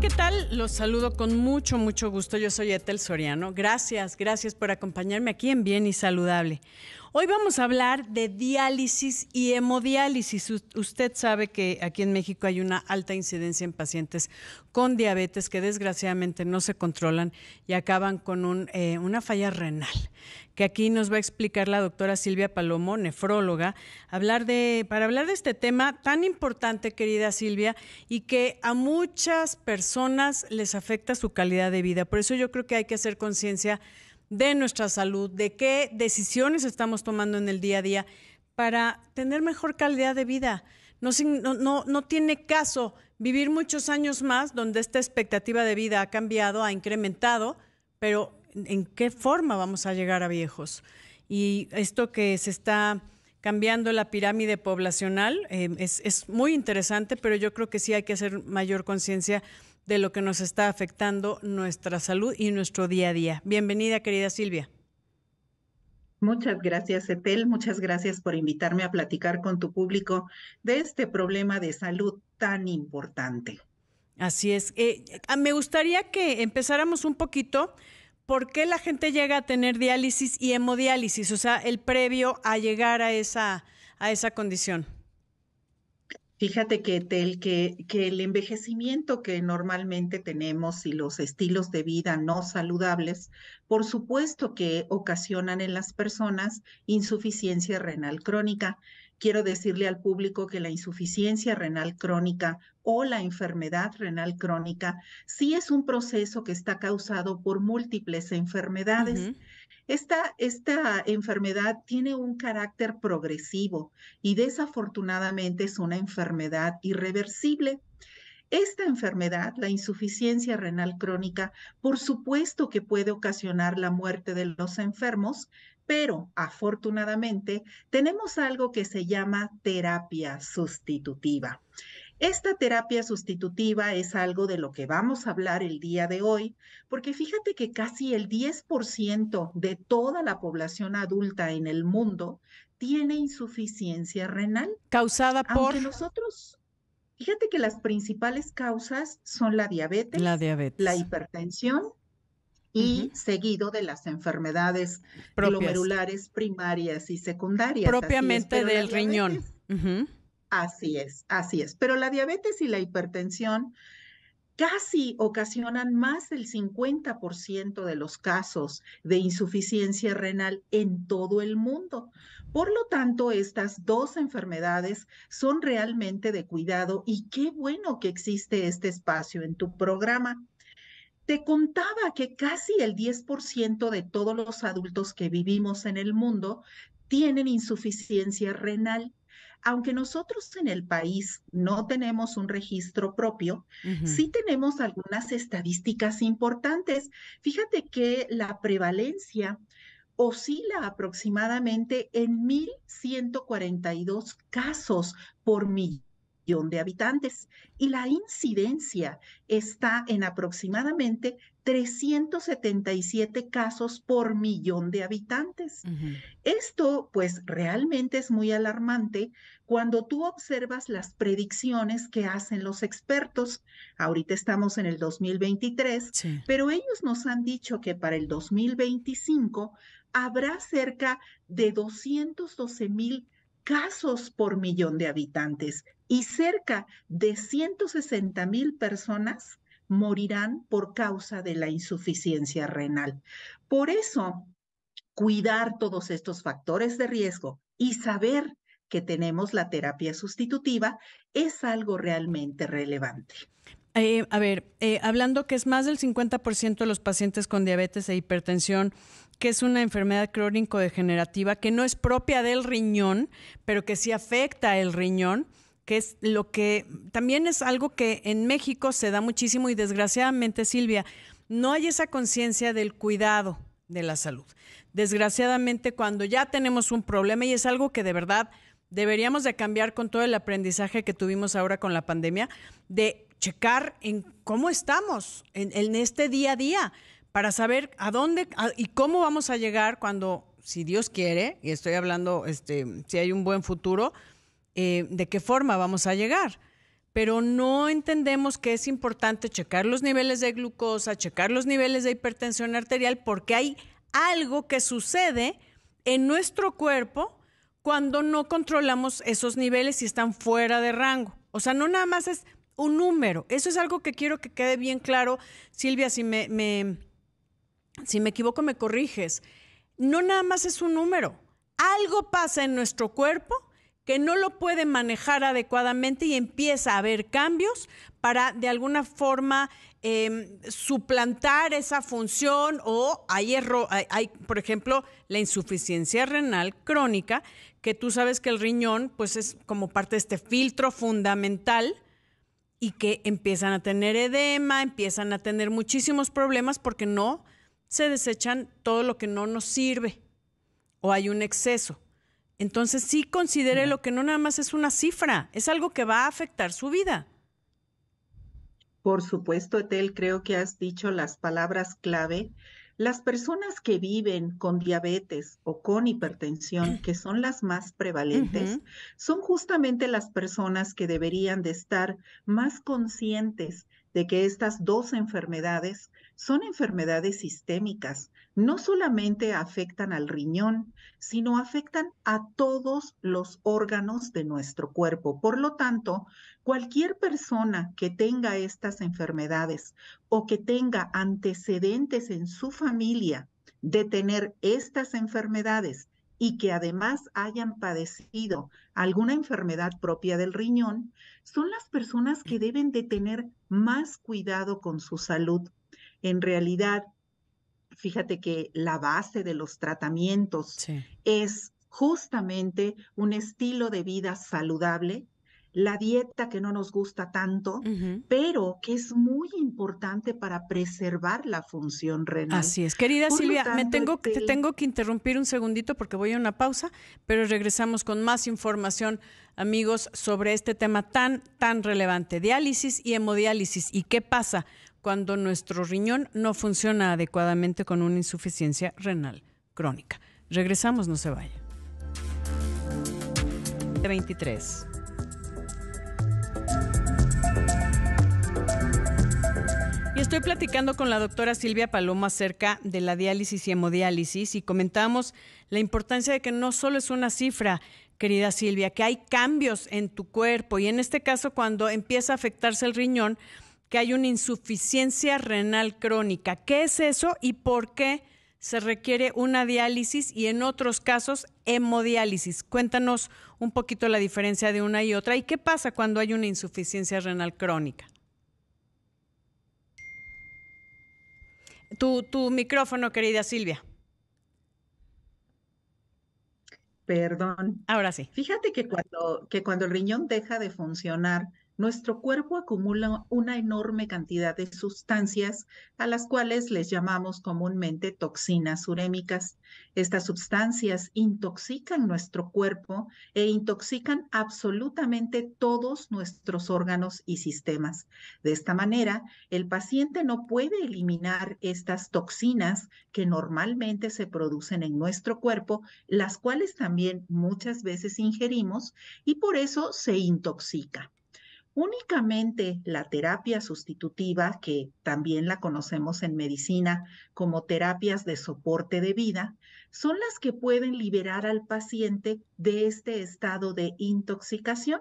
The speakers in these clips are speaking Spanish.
¿qué tal? Los saludo con mucho, mucho gusto. Yo soy Etel Soriano. Gracias, gracias por acompañarme aquí en Bien y Saludable. Hoy vamos a hablar de diálisis y hemodiálisis. usted sabe que aquí en México hay una alta incidencia en pacientes con diabetes que desgraciadamente no se controlan y acaban con eh, una falla renal, que aquí nos va a explicar la doctora Silvia Palomo, nefróloga, hablar de, para hablar de este tema tan importante, querida Silvia, y que a muchas personas les afecta su calidad de vida. Por eso yo creo que hay que hacer conciencia de nuestra salud, de qué decisiones estamos tomando en el día a día para tener mejor calidad de vida. No, no, tiene caso vivir muchos años más donde esta expectativa de vida ha cambiado, ha incrementado, pero ¿en qué forma vamos a llegar a viejos? Y esto que se está cambiando la pirámide poblacional eh, es, es muy interesante, pero yo creo que sí hay que hacer mayor conciencia de lo que nos está afectando nuestra salud y nuestro día a día. Bienvenida, querida Silvia. Muchas gracias, Etel. Muchas gracias por invitarme a platicar con tu público de este problema de salud tan importante. Así es. Eh, ah, me gustaría que empezáramos un poquito por qué la gente llega a tener diálisis y hemodiálisis, o sea, el previo a llegar a esa, a esa condición. Fíjate que, el, envejecimiento que normalmente tenemos y los estilos de vida no saludables, por supuesto que ocasionan en las personas insuficiencia renal crónica. Quiero decirle al público que la insuficiencia renal crónica o la enfermedad renal crónica sí es un proceso que está causado por múltiples enfermedades. Esta, esta enfermedad tiene un carácter progresivo y desafortunadamente es una enfermedad irreversible. Esta enfermedad, la insuficiencia renal crónica, por supuesto que puede ocasionar la muerte de los enfermos, pero afortunadamente tenemos algo que se llama terapia sustitutiva. Esta terapia sustitutiva es algo de lo que vamos a hablar el día de hoy, porque fíjate que casi el 10% de toda la población adulta en el mundo tiene insuficiencia renal. Causada por... nosotros, fíjate que las principales causas son la diabetes, la, diabetes. la hipertensión y seguido de las enfermedades glomerulares primarias y secundarias. Propiamente del riñón. Así es, así es. Pero la diabetes y la hipertensión casi ocasionan más del 50% de los casos de insuficiencia renal en todo el mundo. Por lo tanto, estas dos enfermedades son realmente de cuidado y qué bueno que existe este espacio en tu programa. Te contaba que casi el 10% de todos los adultos que vivimos en el mundo tienen insuficiencia renal aunque nosotros en el país no tenemos un registro propio, sí tenemos algunas estadísticas importantes. Fíjate que la prevalencia oscila aproximadamente en 1.142 casos por millón de habitantes y la incidencia está en aproximadamente 377 casos por millón de habitantes. Esto pues realmente es muy alarmante cuando tú observas las predicciones que hacen los expertos. Ahorita estamos en el 2023, pero ellos nos han dicho que para el 2025 habrá cerca de 212 mil casos por millón de habitantes y cerca de 160 mil personas morirán por causa de la insuficiencia renal. Por eso, cuidar todos estos factores de riesgo y saber que tenemos la terapia sustitutiva es algo realmente relevante. Eh, a ver, eh, hablando que es más del 50% de los pacientes con diabetes e hipertensión, que es una enfermedad crónico-degenerativa que no es propia del riñón, pero que sí afecta el riñón, que es lo que también es algo que en México se da muchísimo y desgraciadamente, Silvia, no hay esa conciencia del cuidado de la salud. Desgraciadamente, cuando ya tenemos un problema y es algo que de verdad deberíamos de cambiar con todo el aprendizaje que tuvimos ahora con la pandemia, de checar en cómo estamos en, este día a día para saber a dónde y cómo vamos a llegar cuando, si Dios quiere, y estoy hablando, este, si hay un buen futuro, eh, de qué forma vamos a llegar. Pero no entendemos que es importante checar los niveles de glucosa, checar los niveles de hipertensión arterial, porque hay algo que sucede en nuestro cuerpo cuando no controlamos esos niveles y están fuera de rango. O sea, no nada más es un número. Eso es algo que quiero que quede bien claro. Silvia, si me, si me equivoco, me corriges. No nada más es un número. Algo pasa en nuestro cuerpo que no lo puede manejar adecuadamente y empieza a haber cambios para de alguna forma em, suplantar esa función o hay, error, hay, por ejemplo, la insuficiencia renal crónica, que tú sabes que el riñón pues es como parte de este filtro fundamental y que empiezan a tener edema, empiezan a tener muchísimos problemas porque no se desechan todo lo que no nos sirve o hay un exceso. Entonces sí considere lo que no nada más es una cifra, es algo que va a afectar su vida. Por supuesto, Etel, creo que has dicho las palabras clave. Las personas que viven con diabetes o con hipertensión, que son las más prevalentes, son justamente las personas que deberían de estar más conscientes de que estas dos enfermedades son enfermedades sistémicas. No solamente afectan al riñón, sino afectan a todos los órganos de nuestro cuerpo. Por lo tanto, cualquier persona que tenga estas enfermedades o que tenga antecedentes en su familia de tener estas enfermedades y que además hayan padecido alguna enfermedad propia del riñón, son las personas que deben de tener más cuidado con su salud. En realidad, fíjate que la base de los tratamientos es justamente un estilo de vida saludable la dieta que no nos gusta tanto, pero que es muy importante para preservar la función renal. Así es, querida Silvia, tengo, te... Este tengo que interrumpir un segundito porque voy a una pausa, pero regresamos con más información, amigos, sobre este tema tan, tan relevante, diálisis y hemodiálisis, y qué pasa cuando nuestro riñón no funciona adecuadamente con una insuficiencia renal crónica. Regresamos, no se vaya. 23. Estoy platicando con la doctora Silvia Paloma acerca de la diálisis y hemodiálisis y comentamos la importancia de que no solo es una cifra, querida Silvia, que hay cambios en tu cuerpo y en este caso cuando empieza a afectarse el riñón, que hay una insuficiencia renal crónica. ¿Qué es eso y por qué se requiere una diálisis y en otros casos hemodiálisis? Cuéntanos un poquito la diferencia de una y otra y qué pasa cuando hay una insuficiencia renal crónica. Tu, micrófono, querida Silvia. Perdón. Ahora sí. Fíjate que cuando, que cuando el riñón deja de funcionar, nuestro cuerpo acumula una enorme cantidad de sustancias a las cuales les llamamos comúnmente toxinas urémicas. Estas sustancias intoxican nuestro cuerpo e intoxican absolutamente todos nuestros órganos y sistemas. De esta manera, el paciente no puede eliminar estas toxinas que normalmente se producen en nuestro cuerpo, las cuales también muchas veces ingerimos y por eso se intoxica. Únicamente la terapia sustitutiva, que también la conocemos en medicina como terapias de soporte de vida, son las que pueden liberar al paciente de este estado de intoxicación.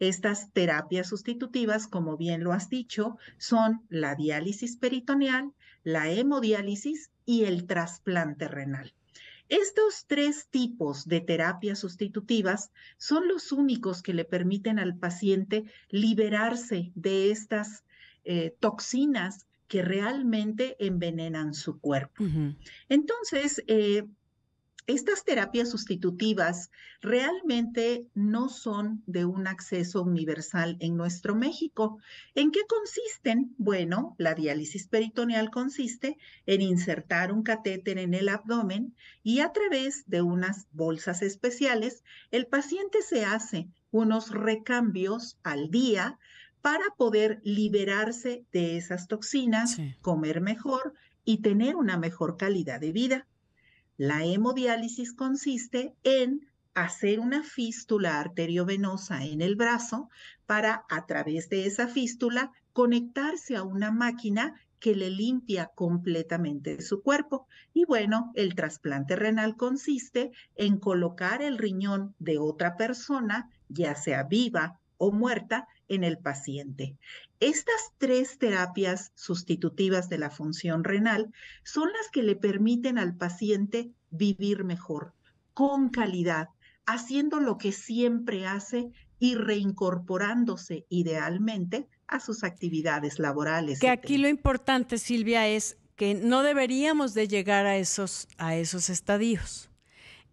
Estas terapias sustitutivas, como bien lo has dicho, son la diálisis peritoneal, la hemodiálisis y el trasplante renal. Estos tres tipos de terapias sustitutivas son los únicos que le permiten al paciente liberarse de estas eh, toxinas que realmente envenenan su cuerpo. Entonces, eh, estas terapias sustitutivas realmente no son de un acceso universal en nuestro México. ¿En qué consisten? Bueno, la diálisis peritoneal consiste en insertar un catéter en el abdomen y a través de unas bolsas especiales, el paciente se hace unos recambios al día para poder liberarse de esas toxinas, comer mejor y tener una mejor calidad de vida. La hemodiálisis consiste en hacer una fístula arteriovenosa en el brazo para a través de esa fístula conectarse a una máquina que le limpia completamente su cuerpo. Y bueno, el trasplante renal consiste en colocar el riñón de otra persona, ya sea viva o muerta en el paciente. Estas tres terapias sustitutivas de la función renal son las que le permiten al paciente vivir mejor, con calidad, haciendo lo que siempre hace y reincorporándose idealmente a sus actividades laborales. Que aquí lo importante, Silvia, es que no deberíamos de llegar a esos, a esos estadios,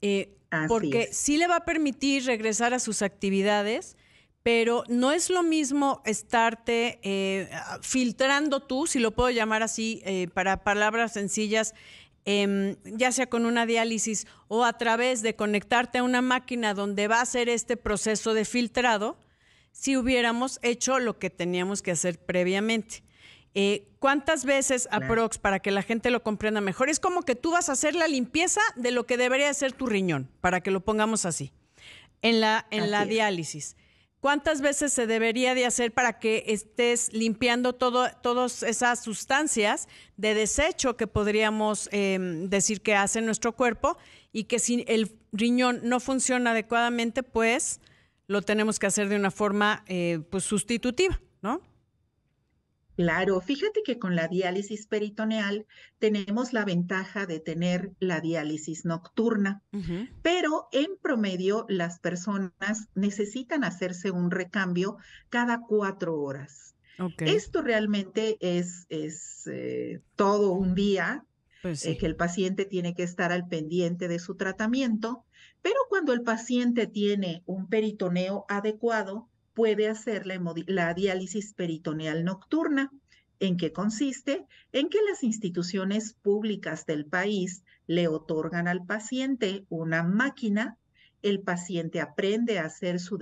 eh, porque si sí le va a permitir regresar a sus actividades, pero no es lo mismo estarte eh, filtrando tú, si lo puedo llamar así, eh, para palabras sencillas, em, ya sea con una diálisis o a través de conectarte a una máquina donde va a ser este proceso de filtrado, si hubiéramos hecho lo que teníamos que hacer previamente. Eh, ¿Cuántas veces, aprox, para que la gente lo comprenda mejor, es como que tú vas a hacer la limpieza de lo que debería ser tu riñón, para que lo pongamos así, en la, diálisis. ¿Cuántas veces se debería de hacer para que estés limpiando todo, todas esas sustancias de desecho que podríamos em, decir que hace nuestro cuerpo y que si el riñón no funciona adecuadamente, pues lo tenemos que hacer de una forma eh, pues, sustitutiva, ¿no? Claro, fíjate que con la diálisis peritoneal tenemos la ventaja de tener la diálisis nocturna, pero en promedio las personas necesitan hacerse un recambio cada cuatro horas. Esto realmente es, es eh, todo un día pues eh, que el paciente tiene que estar al pendiente de su tratamiento, pero cuando el paciente tiene un peritoneo adecuado, puede hacer la, diálisis peritoneal nocturna, en que consiste en que las instituciones públicas del país le otorgan al paciente una máquina, el paciente aprende a hacer su,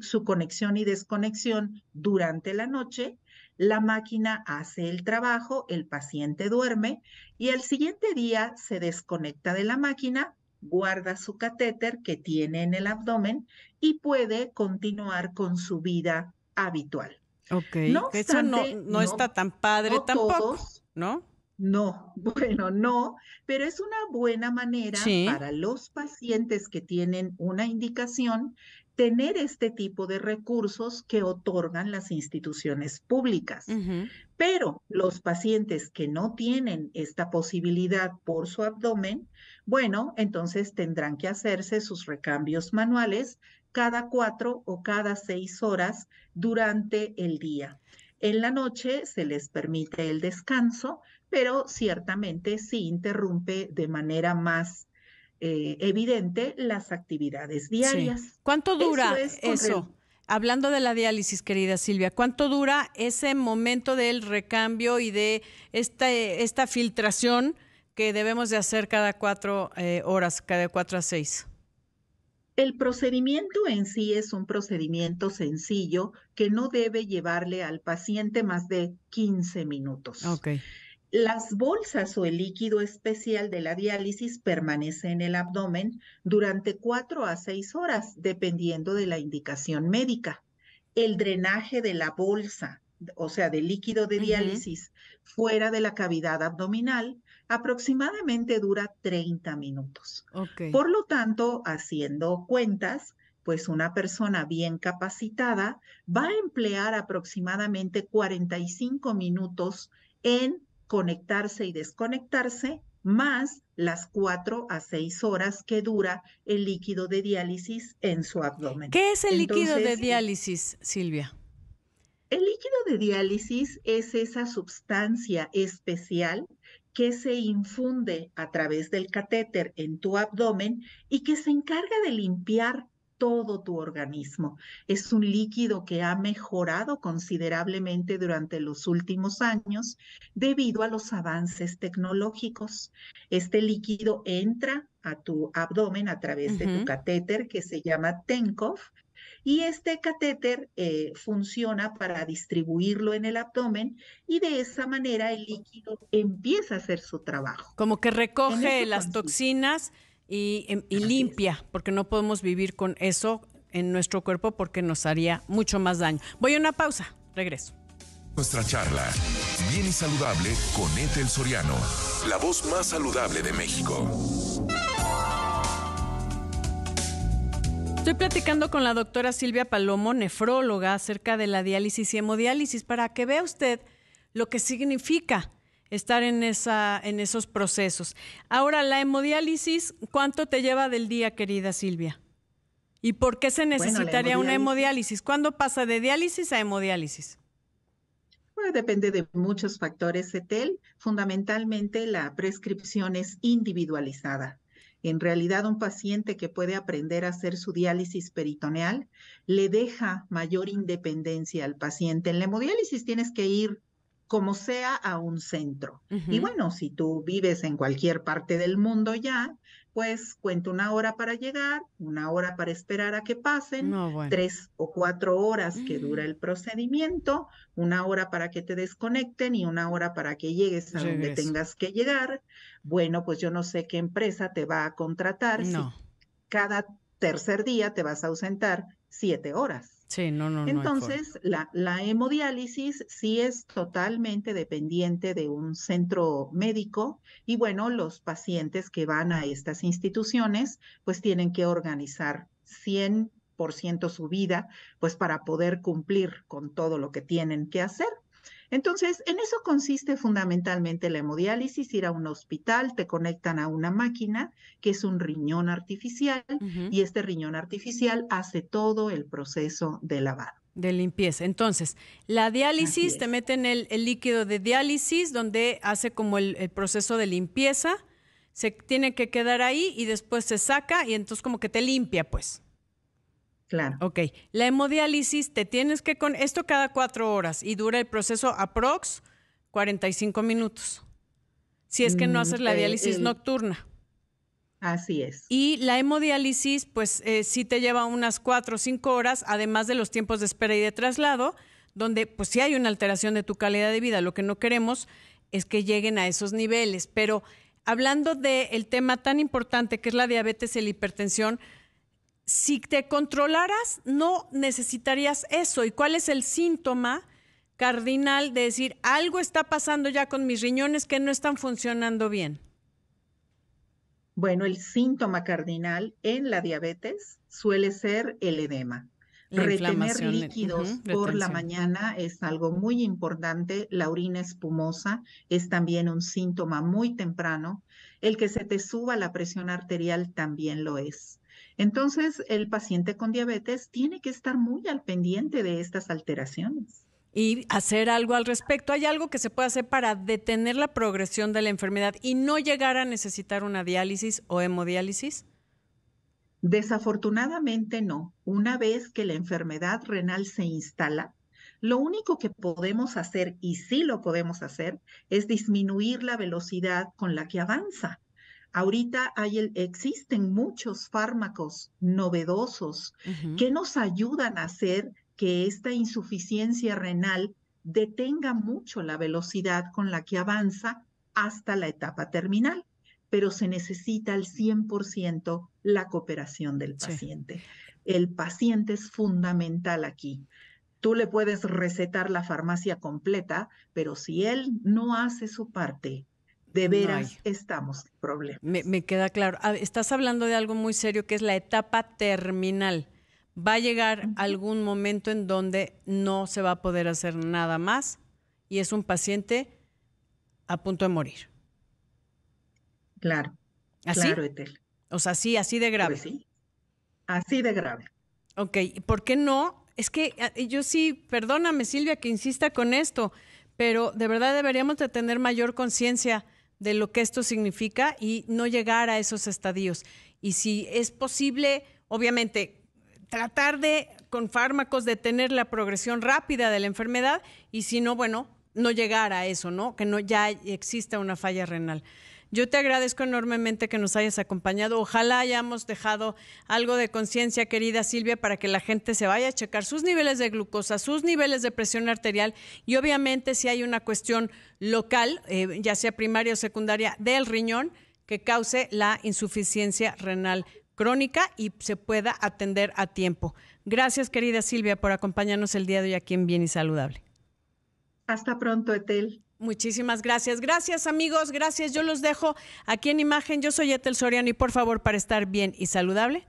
su, conexión y desconexión durante la noche, la máquina hace el trabajo, el paciente duerme y al siguiente día se desconecta de la máquina guarda su catéter que tiene en el abdomen y puede continuar con su vida habitual. Ok, no eso no, no, está tan padre tampoco, ¿no? No, bueno, no, pero es una buena manera para los pacientes que tienen una indicación tener este tipo de recursos que otorgan las instituciones públicas. Pero los pacientes que no tienen esta posibilidad por su abdomen, bueno, entonces tendrán que hacerse sus recambios manuales cada cuatro o cada seis horas durante el día. En la noche se les permite el descanso, pero ciertamente sí interrumpe de manera más eh, evidente las actividades diarias. ¿Cuánto dura eso? Hablando de la diálisis, querida Silvia, ¿cuánto dura ese momento del recambio y de esta, esta filtración que debemos de hacer cada cuatro eh, horas, cada cuatro a seis? El procedimiento en sí es un procedimiento sencillo que no debe llevarle al paciente más de 15 minutos. Okay. Las bolsas o el líquido especial de la diálisis permanece en el abdomen durante 4 a 6 horas, dependiendo de la indicación médica. El drenaje de la bolsa, o sea, del líquido de diálisis, fuera de la cavidad abdominal, aproximadamente dura 30 minutos. Por lo tanto, haciendo cuentas, pues una persona bien capacitada va a emplear aproximadamente 45 minutos en conectarse y desconectarse, más las cuatro a seis horas que dura el líquido de diálisis en su abdomen. ¿Qué es el líquido de eh, diálisis, Silvia? El líquido de diálisis es esa sustancia especial que se infunde a través del catéter en tu abdomen y que se encarga de limpiar todo tu organismo. Es un líquido que ha mejorado considerablemente durante los últimos años debido a los avances tecnológicos. Este líquido entra a tu abdomen a través de tu catéter que se llama Tenkov y este catéter eh, funciona para distribuirlo en el abdomen y de esa manera el líquido empieza a hacer su trabajo. Como que recoge las toxinas y, em, limpia, porque no podemos vivir con eso en nuestro cuerpo porque nos haría mucho más daño. Voy a una pausa, regreso. Nuestra charla, bien y saludable con Ethel Soriano, la voz más saludable de México. Estoy platicando con la doctora Silvia Palomo, nefróloga, acerca de la diálisis y hemodiálisis, para que vea usted lo que significa estar en, esa, en esos procesos. Ahora, la hemodiálisis, ¿cuánto te lleva del día, querida Silvia? ¿Y por qué se necesitaría una hemodiálisis? ¿Cuándo pasa de diálisis a hemodiálisis? Bueno, depende de muchos factores, Etel. Fundamentalmente la prescripción es individualizada. En realidad, un paciente que puede aprender a hacer su diálisis peritoneal le deja mayor independencia al paciente. En la hemodiálisis tienes que ir como sea a un centro. Y bueno, si tú vives en cualquier parte del mundo ya, pues cuenta una hora para llegar, una hora para esperar a que pasen, tres o cuatro horas que dura mm. el procedimiento, una hora para que te desconecten y una hora para que llegues a donde tengas que llegar. Bueno, pues yo no sé qué empresa te va a contratar no. cada tercer día te vas a ausentar siete horas no, no, Entonces, la, la hemodiálisis sí es totalmente dependiente de un centro médico y bueno, los pacientes que van a estas instituciones pues tienen que organizar 100% su vida pues para poder cumplir con todo lo que tienen que hacer. Entonces, en eso consiste fundamentalmente la hemodiálisis, ir a un hospital, te conectan a una máquina que es un riñón artificial y este riñón artificial hace todo el proceso de lavado. De limpieza. Entonces, la diálisis, te meten el, el, líquido de diálisis donde hace como el proceso de limpieza, se tiene que quedar ahí y después se saca y entonces como que te limpia, pues. Claro. Ok. La hemodiálisis te tienes que con esto cada cuatro horas y dura el proceso aprox 45 minutos. Si es que no mm, haces la eh, diálisis nocturna. Así es. Y la hemodiálisis, pues eh, sí te lleva unas cuatro o cinco horas, además de los tiempos de espera y de traslado, donde pues sí hay una alteración de tu calidad de vida. Lo que no queremos es que lleguen a esos niveles. Pero hablando del el tema tan importante que es la diabetes y la hipertensión, si te controlaras, no necesitarías eso. ¿Y cuál es el síntoma cardinal de decir algo está pasando ya con mis riñones que no están funcionando bien? Bueno, el síntoma cardinal en la diabetes suele ser el edema. Retener eh, líquidos por la mañana es algo muy importante. La orina espumosa es también un síntoma muy temprano. El que se te suba la presión arterial también lo es. Entonces, el paciente con diabetes tiene que estar muy al pendiente de estas alteraciones. Y hacer algo al respecto. ¿Hay algo que se puede hacer para detener la progresión de la enfermedad y no llegar a necesitar una diálisis o hemodiálisis? Desafortunadamente no. Una vez que la enfermedad renal se instala, lo único que podemos hacer, y sí lo podemos hacer, es disminuir la velocidad con la que avanza. Ahorita hay el, existen muchos fármacos novedosos que nos ayudan a hacer que esta insuficiencia renal detenga mucho la velocidad con la que avanza hasta la etapa terminal, pero se necesita al 100% la cooperación del paciente. El paciente es fundamental aquí. Tú le puedes recetar la farmacia completa, pero si él no hace su parte, de veras estamos en Me, queda claro. Ah, estás hablando de algo muy serio que es la etapa terminal. Va a llegar algún momento en donde no se va a poder hacer nada más y es un paciente a punto de morir. Claro. ¿Así? Claro, O sea, sí, así de grave. Pues así de grave. Ok, ¿por qué no? Es que ah, yo sí, perdóname Silvia que insista con esto, pero de verdad deberíamos de tener mayor conciencia de lo que esto significa y no llegar a esos estadios. Y si es posible, obviamente, tratar de, con fármacos, detener la progresión rápida de la enfermedad y si no, bueno, no llegar a eso, ¿no? Que no ya exista una falla renal. Yo te agradezco enormemente que nos hayas acompañado. Ojalá hayamos dejado algo de conciencia, querida Silvia, para que la gente se vaya a checar sus niveles de glucosa, sus niveles de presión arterial y obviamente si hay una cuestión local, eh, ya sea primaria o secundaria, del riñón que cause la insuficiencia renal crónica y se pueda atender a tiempo. Gracias, querida Silvia, por acompañarnos el día de hoy aquí en Bien y Saludable. Hasta pronto, Etel. Muchísimas gracias. Gracias amigos, gracias. Yo los dejo aquí en imagen. Yo soy Etel Soriano y por favor, para estar bien y saludable,